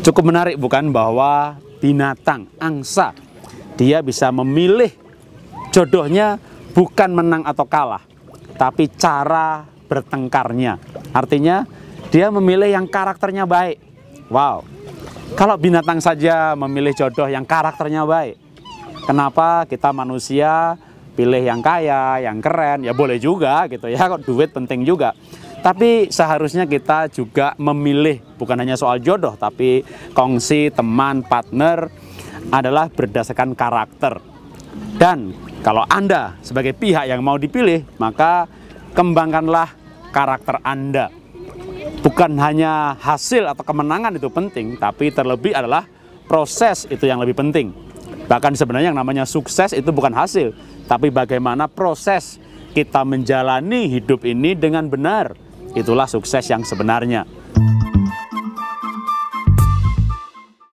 Cukup menarik bukan bahwa binatang, angsa, dia bisa memilih jodohnya bukan menang atau kalah, tapi cara bertengkarnya. Artinya dia memilih yang karakternya baik. Wow. Kalau binatang saja memilih jodoh yang karakternya baik. Kenapa kita manusia pilih yang kaya, yang keren, ya boleh juga gitu ya, kok duit penting juga. Tapi seharusnya kita juga memilih bukan hanya soal jodoh tapi kongsi teman partner adalah berdasarkan karakter. Dan kalau Anda sebagai pihak yang mau dipilih, maka kembangkanlah karakter Anda. Bukan hanya hasil atau kemenangan itu penting, tapi terlebih adalah proses itu yang lebih penting. Bahkan sebenarnya yang namanya sukses itu bukan hasil, tapi bagaimana proses kita menjalani hidup ini dengan benar itulah sukses yang sebenarnya.